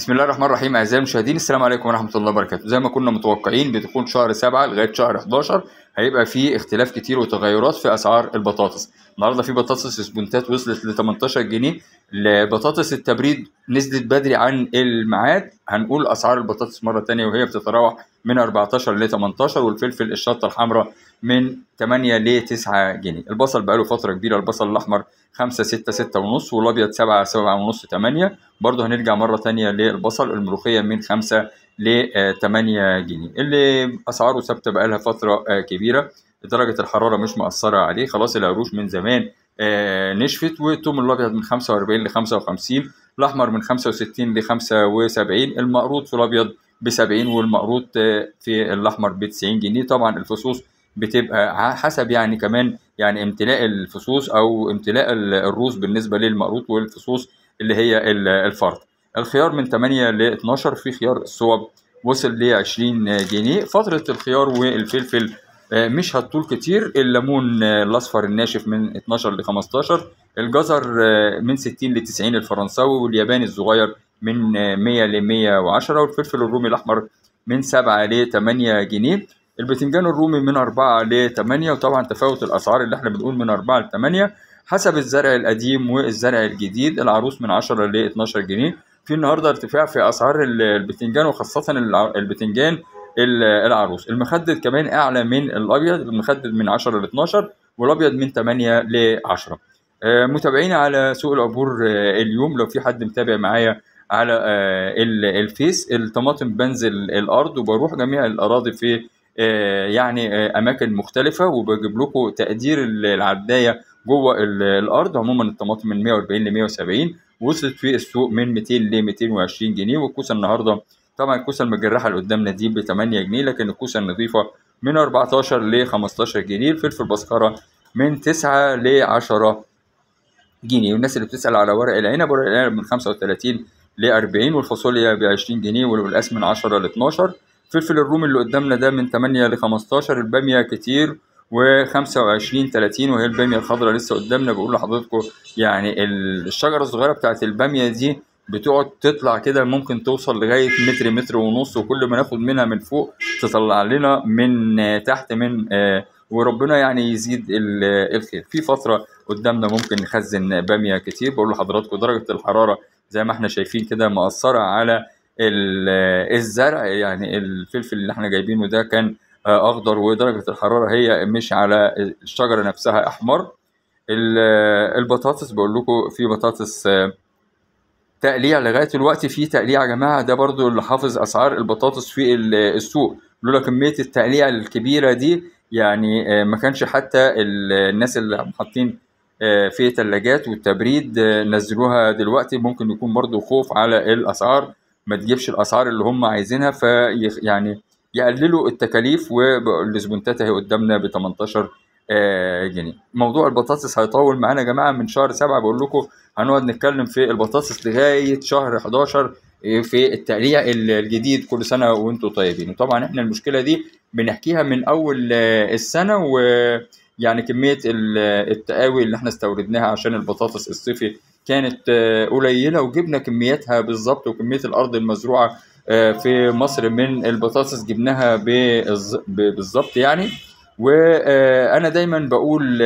بسم الله الرحمن الرحيم اعزائي المشاهدين السلام عليكم ورحمه الله وبركاته زي ما كنا متوقعين بدخول شهر 7 لغايه شهر 11 هيبقى في اختلاف كتير وتغيرات في اسعار البطاطس النهارده في بطاطس سبونتات وصلت ل 18 جنيه لبطاطس التبريد نزلت بدري عن الميعاد هنقول اسعار البطاطس مره ثانيه وهي بتتراوح من 14 ل 18 والفلفل الشطه الحمراء من 8 ل 9 جنيه البصل بقاله فتره كبيره البصل الاحمر 5 6 6 ونص والابيض 7 7 ونص 8 برضه هنرجع مره ثانيه للبصل الملوخيه من 5 ل 8 آه، جنيه اللي اسعاره ثابته بقالها فتره آه، كبيره درجه الحراره مش مأثره عليه خلاص العروش من زمان آه، نشفت والثوم الابيض من 45 ل 55 الاحمر من 65 ل 75 المقروط في الابيض ب 70 والمقروط في الاحمر ب 90 جنيه طبعا الفصوص بتبقى حسب يعني كمان يعني امتلاء الفصوص او امتلاء الروس بالنسبه للمقروط والفصوص اللي هي الفرد الخيار من 8 ل 12 في خيار الصوب وصل ل 20 جنيه فتره الخيار والفلفل آه، مش هتطول كتير الليمون الاصفر الناشف من 12 ل 15 الجزر آه، من 60 ل 90 الفرنساوي والياباني الصغير من 100 آه، ل 110 والفلفل الرومي الاحمر من 7 ل 8 جنيه البتنجان الرومي من 4 ل 8 وطبعا تفاوت الاسعار اللي احنا بنقول من 4 ل 8 حسب الزرع القديم والزرع الجديد العروس من 10 ل 12 جنيه في النهارده ارتفاع في اسعار البتنجان وخاصه البتنجان العروس المخدد كمان اعلى من الابيض المخدد من 10 ل 12 والابيض من 8 ل 10 آه، متابعيني على سوق العبور آه، اليوم لو في حد متابع معايا على آه، الفيس الطماطم بنزل الارض وبروح جميع الاراضي في آه، يعني آه، اماكن مختلفه وبجيب لكم تقدير العدايه جوه الارض عموما الطماطم من 140 ل 170 وصلت في السوق من 200 ل 220 جنيه والكوسه النهارده طبعا الكوسه المجرحه اللي قدامنا دي ب 8 جنيه لكن الكوسه النظيفه من 14 ل 15 جنيه الفلفل البسكره من 9 ل 10 جنيه والناس اللي بتسال على ورق العنب ورق العنب من 35 ل 40 والفاصوليا ب 20 جنيه والقلقاس من 10 ل 12 فلفل الرومي اللي قدامنا ده من 8 ل 15 الباميه كتير و25 30 وهي الباميه الخضراء لسه قدامنا بقول لحضراتكم يعني الشجره الصغيره بتاعت الباميه دي بتقعد تطلع كده ممكن توصل لغايه متر متر ونص وكل ما ناخد منها من فوق تطلع لنا من تحت من آه، وربنا يعني يزيد الخير في فتره قدامنا ممكن نخزن باميه كتير بقول لحضراتكم درجه الحراره زي ما احنا شايفين كده مأثره على الزرع يعني الفلفل اللي احنا جايبينه ده كان آه، اخضر ودرجه الحراره هي مش على الشجره نفسها احمر البطاطس بقول لكم في بطاطس آه، تقليع لغايه الوقت في تقليع يا جماعه ده برضو اللي حافظ اسعار البطاطس في السوق لولا كميه التقليع الكبيره دي يعني آه، ما كانش حتى الناس اللي حاطين في ثلاجات والتبريد نزلوها دلوقتي ممكن يكون برضو خوف على الاسعار ما تجيبش الاسعار اللي هم عايزينها في يعني يقللوا التكاليف والسبونتات اهي قدامنا ب 18 آه، جنيه موضوع البطاطس هيطول معانا يا جماعه من شهر سبعة بقول لكم هنقعد نتكلم في البطاطس لغايه شهر 11 آه، في التقليع الجديد كل سنه وانتم طيبين وطبعا احنا المشكله دي بنحكيها من اول آه، السنه ويعني كميه التقاوي اللي احنا استوردناها عشان البطاطس الصيفي كانت آه، قليله وجبنا كمياتها بالظبط وكميه الارض المزروعه آه، في مصر من البطاطس جبناها بالظبط يعني وانا آه، دايما بقول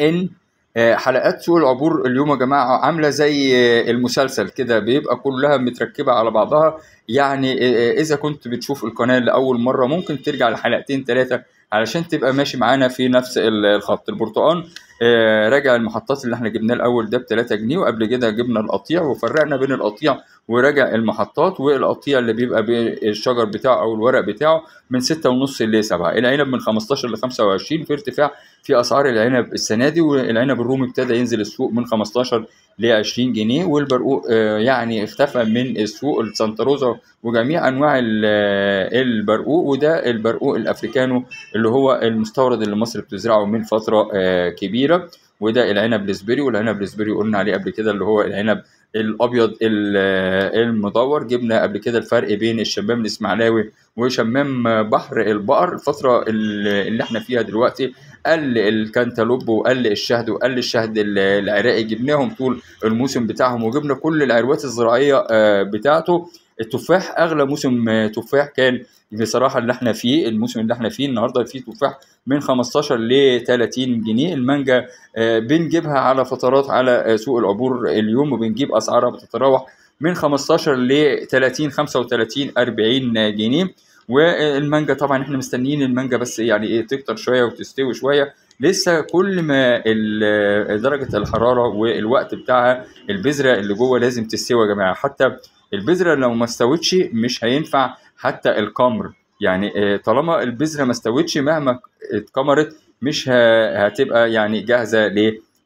ان حلقات سوق العبور اليوم يا جماعه عامله زي المسلسل كده بيبقى كلها متركبه على بعضها يعني اذا كنت بتشوف القناه لاول مره ممكن ترجع لحلقتين ثلاثه علشان تبقى ماشي معانا في نفس الخط البرتقال آه، راجع المحطات اللي احنا جبناه الاول ده ب 3 جنيه وقبل كده جبنا القطيع وفرقنا بين القطيع وراجع المحطات والقطيع اللي بيبقى بالشجر بتاعه او الورق بتاعه من 6.5 ل 7 العنب من 15 ل 25 في ارتفاع في اسعار العنب السنه دي والعنب الرومي ابتدى ينزل السوق من 15 ل 20 جنيه والبرقوق آه، يعني اختفى من السوق السانتروزا وجميع انواع آه، البرقوق وده البرقوق الافريكانو اللي هو المستورد اللي مصر بتزرعه من فتره كبيره كبيره وده العنب الاسبري والعنب الاسبري قلنا عليه قبل كده اللي هو العنب الابيض المدور جبنا قبل كده الفرق بين الشمام الاسماعيلاوي وشمام بحر البقر الفتره اللي احنا فيها دلوقتي قل الكنتالوب وقل الشهد وقل الشهد العراقي جبناهم طول الموسم بتاعهم وجبنا كل العروات الزراعيه آه، بتاعته التفاح اغلى موسم آه، تفاح كان بصراحه اللي احنا فيه الموسم اللي احنا فيه النهارده فيه تفاح من 15 ل 30 جنيه المانجا آه، بنجيبها على فترات على آه، سوق العبور اليوم وبنجيب اسعارها بتتراوح من 15 ل 30 35 40 جنيه والمانجا طبعا احنا مستنيين المانجا بس يعني ايه تكتر شويه وتستوي شويه لسه كل ما درجه الحراره والوقت بتاعها البذره اللي جوه لازم تستوي يا جماعه حتى البذره لو ما استوتش مش هينفع حتى القمر يعني آه، طالما البذره ما استوتش مهما اتكمرت مش هتبقى يعني جاهزه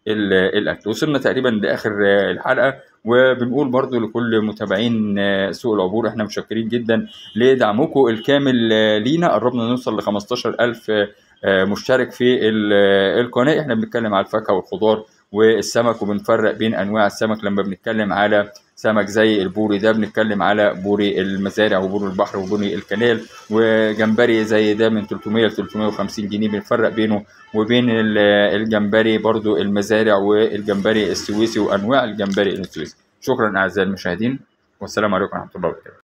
للاكل وصلنا تقريبا لاخر الحلقه وبنقول برضو لكل متابعين آه، سوق العبور احنا مشكرين جدا لدعمكم الكامل آه، لينا قربنا نوصل ل 15000 مشترك في القناه احنا بنتكلم على الفاكهه والخضار والسمك وبنفرق بين انواع السمك لما بنتكلم على سمك زي البوري ده بنتكلم على بوري المزارع وبوري البحر وبوري الكنال وجمبري زي ده من 300 ل 350 جنيه بنفرق بينه وبين الجمبري برضو المزارع والجمبري السويسي وانواع الجمبري السويسي شكرا اعزائي المشاهدين والسلام عليكم ورحمه الله وبركاته